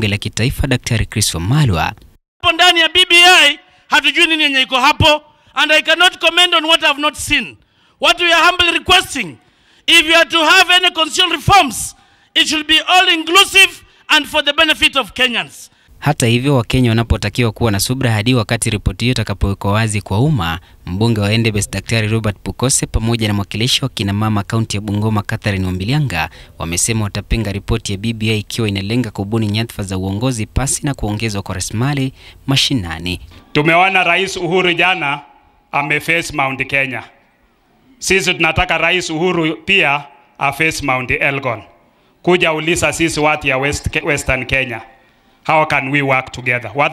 bunge la kitaifa Daktari Chris Malwa. Hapo ndani ya BBI hatujui nini yenye iko hapo and I cannot comment on what I have not seen. What we are humbly requesting if you are to have any constitutional reforms it should be all inclusive and for the benefit of Kenyans. Hata hivyo, Wakenya wanapotakiwa kuwa na subra hadi wakati ripoti hiyo itakapowekwa wazi kwa umma, mbunge wa Endebess Daktari Robert Pukose pamoja na mwakilishi wa kinamama kaunti ya Bungoma Catherine Wambilianga wamesema watapinga ripoti ya BBI ikiwa inalenga kubuni nyadhifa za uongozi pasi na kuongezwa kwa rasilimali mashinani. Tumeona Rais Uhuru jana ameface Mount Kenya. Sisi tunataka Rais Uhuru pia aface Mount Elgon, kuja ulisa sisi watu ya West, Western Kenya how can we work together? What